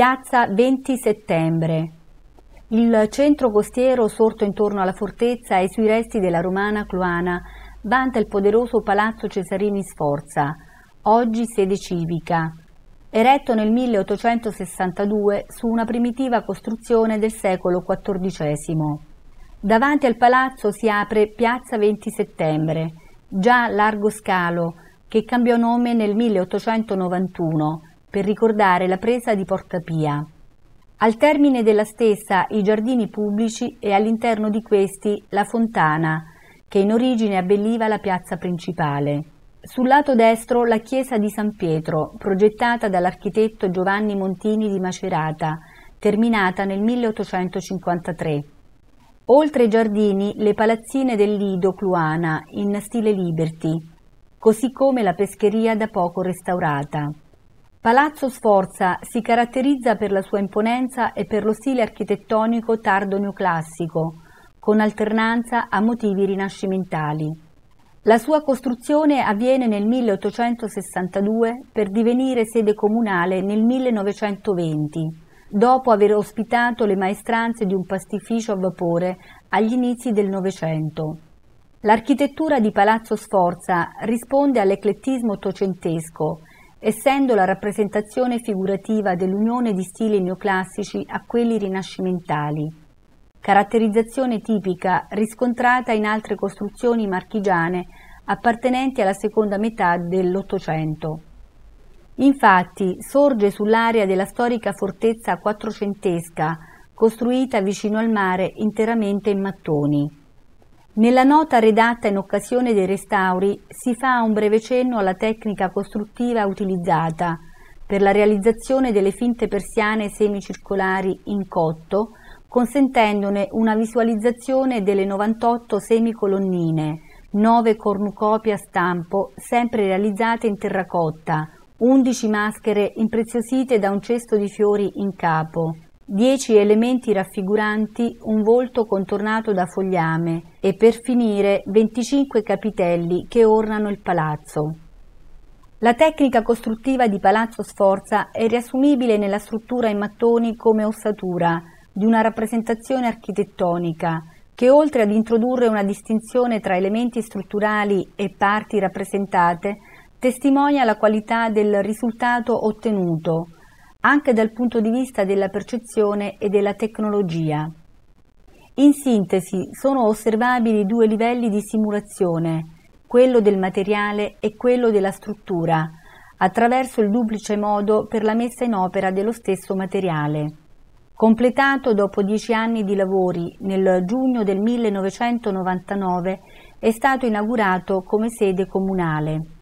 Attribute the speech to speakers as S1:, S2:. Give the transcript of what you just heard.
S1: piazza 20 settembre. Il centro costiero sorto intorno alla fortezza e sui resti della romana Cluana vanta il poderoso palazzo Cesarini Sforza, oggi sede civica, eretto nel 1862 su una primitiva costruzione del secolo XIV. Davanti al palazzo si apre Piazza 20 settembre, già largo scalo, che cambiò nome nel 1891 per ricordare la presa di Porta Pia. Al termine della stessa i giardini pubblici e all'interno di questi la fontana, che in origine abbelliva la piazza principale. Sul lato destro la chiesa di San Pietro, progettata dall'architetto Giovanni Montini di Macerata, terminata nel 1853. Oltre i giardini, le palazzine del Lido Cluana in stile Liberty, così come la pescheria da poco restaurata. Palazzo Sforza si caratterizza per la sua imponenza e per lo stile architettonico tardo neoclassico, con alternanza a motivi rinascimentali. La sua costruzione avviene nel 1862 per divenire sede comunale nel 1920, dopo aver ospitato le maestranze di un pastificio a vapore agli inizi del Novecento. L'architettura di Palazzo Sforza risponde all'eclettismo ottocentesco essendo la rappresentazione figurativa dell'unione di stili neoclassici a quelli rinascimentali, caratterizzazione tipica riscontrata in altre costruzioni marchigiane appartenenti alla seconda metà dell'Ottocento. Infatti sorge sull'area della storica fortezza quattrocentesca, costruita vicino al mare interamente in mattoni. Nella nota redatta in occasione dei restauri si fa un breve cenno alla tecnica costruttiva utilizzata per la realizzazione delle finte persiane semicircolari in cotto, consentendone una visualizzazione delle 98 semicolonnine, 9 cornucopie a stampo sempre realizzate in terracotta, 11 maschere impreziosite da un cesto di fiori in capo, dieci elementi raffiguranti un volto contornato da fogliame e per finire 25 capitelli che ornano il palazzo. La tecnica costruttiva di Palazzo Sforza è riassumibile nella struttura in mattoni come ossatura di una rappresentazione architettonica che oltre ad introdurre una distinzione tra elementi strutturali e parti rappresentate, testimonia la qualità del risultato ottenuto, anche dal punto di vista della percezione e della tecnologia. In sintesi, sono osservabili due livelli di simulazione, quello del materiale e quello della struttura, attraverso il duplice modo per la messa in opera dello stesso materiale. Completato dopo dieci anni di lavori, nel giugno del 1999 è stato inaugurato come sede comunale.